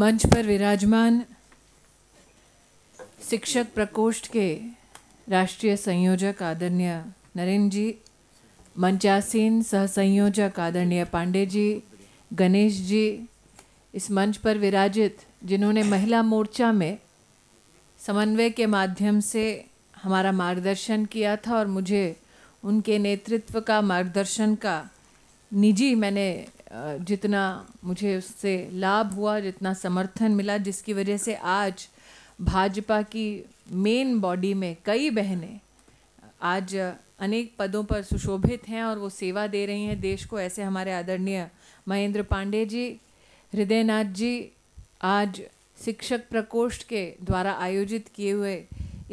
मंच पर विराजमान शिक्षक प्रकोष्ठ के राष्ट्रीय संयोजक आदरणीय नरेंद्र जी मंचासीन सह संयोजक आदरणीय पांडे जी गणेश जी इस मंच पर विराजित जिन्होंने महिला मोर्चा में समन्वय के माध्यम से हमारा मार्गदर्शन किया था और मुझे उनके नेतृत्व का मार्गदर्शन का निजी मैंने जितना मुझे उससे लाभ हुआ जितना समर्थन मिला जिसकी वजह से आज भाजपा की मेन बॉडी में कई बहनें आज अनेक पदों पर सुशोभित हैं और वो सेवा दे रही हैं देश को ऐसे हमारे आदरणीय महेंद्र पांडे जी हृदयनाथ जी आज शिक्षक प्रकोष्ठ के द्वारा आयोजित किए हुए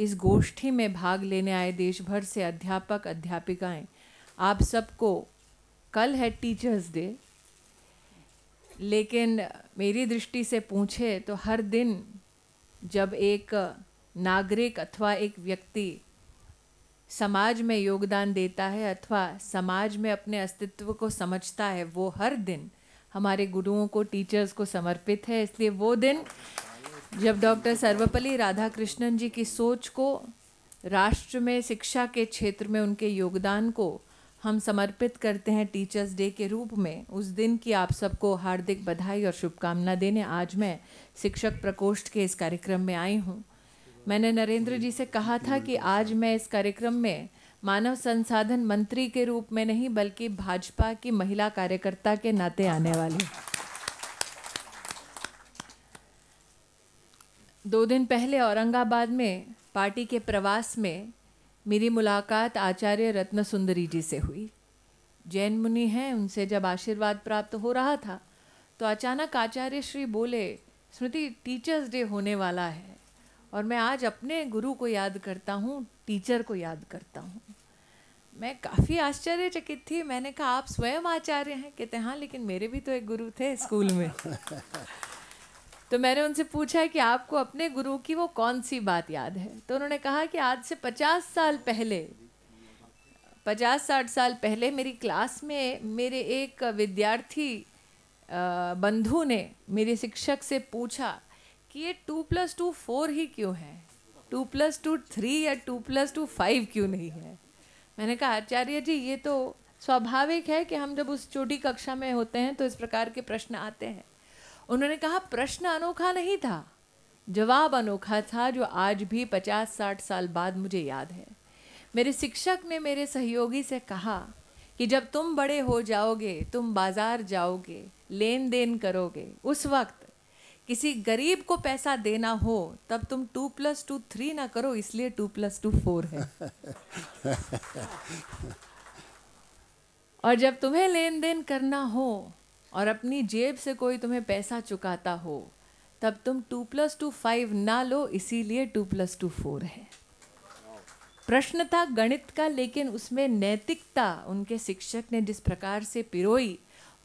इस गोष्ठी में भाग लेने आए देश भर से अध्यापक अध्यापिकाएं आप सबको कल है टीचर्स डे लेकिन मेरी दृष्टि से पूछे तो हर दिन जब एक नागरिक अथवा एक व्यक्ति समाज में योगदान देता है अथवा समाज में अपने अस्तित्व को समझता है वो हर दिन हमारे गुरुओं को टीचर्स को समर्पित है इसलिए वो दिन जब डॉक्टर सर्वपल्ली राधाकृष्णन जी की सोच को राष्ट्र में शिक्षा के क्षेत्र में उनके योगदान को हम समर्पित करते हैं टीचर्स डे के रूप में उस दिन की आप सबको हार्दिक बधाई और शुभकामना देने आज मैं शिक्षक प्रकोष्ठ के इस कार्यक्रम में आई हूँ मैंने नरेंद्र जी से कहा था कि आज मैं इस कार्यक्रम में मानव संसाधन मंत्री के रूप में नहीं बल्कि भाजपा की महिला कार्यकर्ता के नाते आने वाली दो दिन पहले औरंगाबाद में पार्टी के प्रवास में मेरी मुलाकात आचार्य रत्न सुंदरी जी से हुई जैन मुनि हैं उनसे जब आशीर्वाद प्राप्त हो रहा था तो अचानक आचार्य श्री बोले स्मृति टीचर्स डे होने वाला है और मैं आज अपने गुरु को याद करता हूँ टीचर को याद करता हूँ मैं काफ़ी आश्चर्यचकित थी मैंने कहा आप स्वयं आचार्य हैं कहते हाँ लेकिन मेरे भी तो एक गुरु थे स्कूल में तो मैंने उनसे पूछा कि आपको अपने गुरु की वो कौन सी बात याद है तो उन्होंने कहा कि आज से पचास साल पहले पचास साठ साल पहले मेरी क्लास में मेरे एक विद्यार्थी बंधु ने मेरे शिक्षक से पूछा कि ये टू प्लस टू फोर ही क्यों है टू प्लस टू थ्री या टू प्लस टू फाइव क्यों नहीं है मैंने कहा आचार्य जी ये तो स्वाभाविक है कि हम जब उस छोटी कक्षा में होते हैं तो इस प्रकार के प्रश्न आते हैं उन्होंने कहा प्रश्न अनोखा नहीं था जवाब अनोखा था जो आज भी पचास साठ साल बाद मुझे याद है मेरे शिक्षक ने मेरे सहयोगी से कहा कि जब तुम बड़े हो जाओगे तुम बाजार जाओगे लेन देन करोगे उस वक्त किसी गरीब को पैसा देना हो तब तुम टू प्लस टू थ्री ना करो इसलिए टू प्लस टू फोर है और जब तुम्हें लेन देन करना हो और अपनी जेब से कोई तुम्हें पैसा चुकाता हो तब तुम टू प्लस टू फाइव ना लो इसीलिए टू प्लस टू फोर है प्रश्न था गणित का लेकिन उसमें नैतिकता उनके शिक्षक ने जिस प्रकार से पिरोई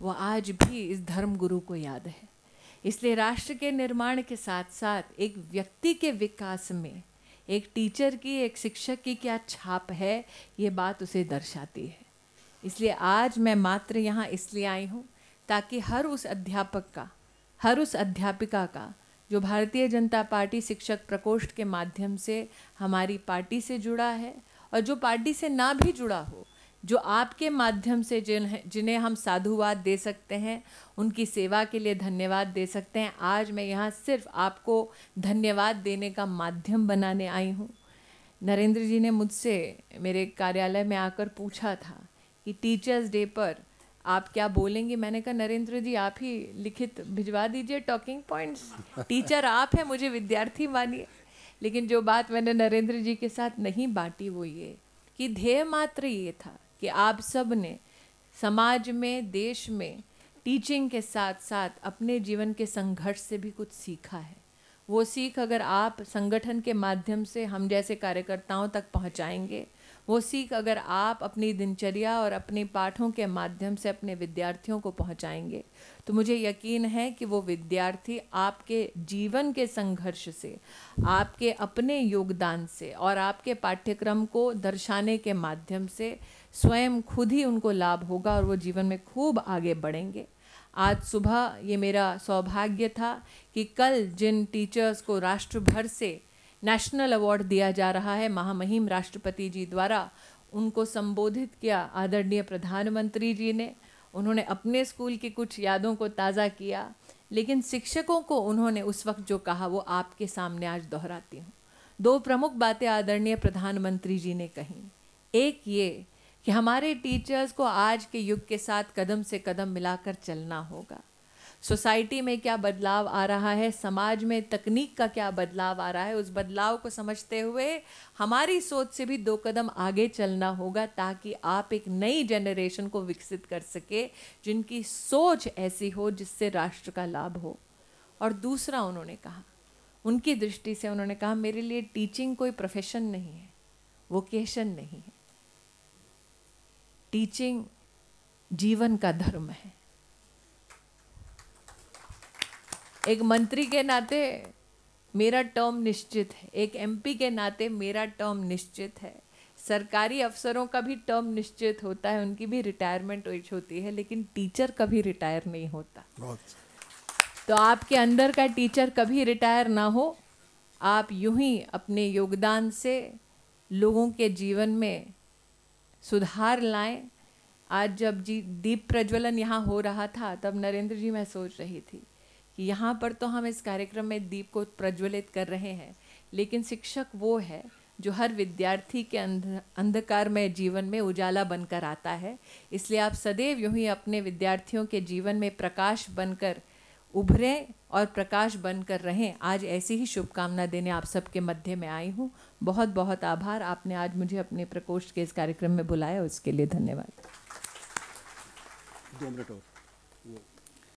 वह आज भी इस धर्म गुरु को याद है इसलिए राष्ट्र के निर्माण के साथ साथ एक व्यक्ति के विकास में एक टीचर की एक शिक्षक की क्या छाप है ये बात उसे दर्शाती है इसलिए आज मैं मात्र यहाँ इसलिए आई हूँ ताकि हर उस अध्यापक का हर उस अध्यापिका का जो भारतीय जनता पार्टी शिक्षक प्रकोष्ठ के माध्यम से हमारी पार्टी से जुड़ा है और जो पार्टी से ना भी जुड़ा हो जो आपके माध्यम से जिन्हें जिन्हें हम साधुवाद दे सकते हैं उनकी सेवा के लिए धन्यवाद दे सकते हैं आज मैं यहाँ सिर्फ आपको धन्यवाद देने का माध्यम बनाने आई हूँ नरेंद्र जी ने मुझसे मेरे कार्यालय में आकर पूछा था कि टीचर्स डे पर आप क्या बोलेंगे मैंने कहा नरेंद्र जी आप ही लिखित भिजवा दीजिए टॉकिंग पॉइंट्स टीचर आप हैं मुझे विद्यार्थी मानिए लेकिन जो बात मैंने नरेंद्र जी के साथ नहीं बांटी वो ये कि ध्येय मात्र ये था कि आप सब ने समाज में देश में टीचिंग के साथ साथ अपने जीवन के संघर्ष से भी कुछ सीखा है वो सीख अगर आप संगठन के माध्यम से हम जैसे कार्यकर्ताओं तक पहुंचाएंगे वो सीख अगर आप अपनी दिनचर्या और अपने पाठों के माध्यम से अपने विद्यार्थियों को पहुंचाएंगे तो मुझे यकीन है कि वो विद्यार्थी आपके जीवन के संघर्ष से आपके अपने योगदान से और आपके पाठ्यक्रम को दर्शाने के माध्यम से स्वयं खुद ही उनको लाभ होगा और वो जीवन में खूब आगे बढ़ेंगे आज सुबह ये मेरा सौभाग्य था कि कल जिन टीचर्स को राष्ट्र भर से नेशनल अवार्ड दिया जा रहा है महामहिम राष्ट्रपति जी द्वारा उनको संबोधित किया आदरणीय प्रधानमंत्री जी ने उन्होंने अपने स्कूल की कुछ यादों को ताज़ा किया लेकिन शिक्षकों को उन्होंने उस वक्त जो कहा वो आपके सामने आज दोहराती हूँ दो प्रमुख बातें आदरणीय प्रधानमंत्री जी ने कही एक ये कि हमारे टीचर्स को आज के युग के साथ कदम से कदम मिलाकर चलना होगा सोसाइटी में क्या बदलाव आ रहा है समाज में तकनीक का क्या बदलाव आ रहा है उस बदलाव को समझते हुए हमारी सोच से भी दो कदम आगे चलना होगा ताकि आप एक नई जनरेशन को विकसित कर सके जिनकी सोच ऐसी हो जिससे राष्ट्र का लाभ हो और दूसरा उन्होंने कहा उनकी दृष्टि से उन्होंने कहा मेरे लिए टीचिंग कोई प्रोफेशन नहीं है वोकेशन नहीं है टीचिंग जीवन का धर्म है एक मंत्री के नाते मेरा टर्म निश्चित है एक एमपी के नाते मेरा टर्म निश्चित है सरकारी अफसरों का भी टर्म निश्चित होता है उनकी भी रिटायरमेंट एज होती है लेकिन टीचर कभी रिटायर नहीं होता तो आपके अंदर का टीचर कभी रिटायर ना हो आप यूं ही अपने योगदान से लोगों के जीवन में सुधार लाएं आज जब जी दीप प्रज्वलन यहाँ हो रहा था तब नरेंद्र जी मैं सोच रही थी कि यहाँ पर तो हम इस कार्यक्रम में दीप को प्रज्वलित कर रहे हैं लेकिन शिक्षक वो है जो हर विद्यार्थी के अंध अंधकार में जीवन में उजाला बनकर आता है इसलिए आप सदैव यूँ ही अपने विद्यार्थियों के जीवन में प्रकाश बनकर उभरें और प्रकाश बनकर रहें आज ऐसी ही शुभकामना देने आप सबके मध्य में आई हूँ बहुत बहुत आभार आपने आज मुझे अपने प्रकोष्ठ के इस कार्यक्रम में बुलाया उसके लिए धन्यवाद दो मिनट और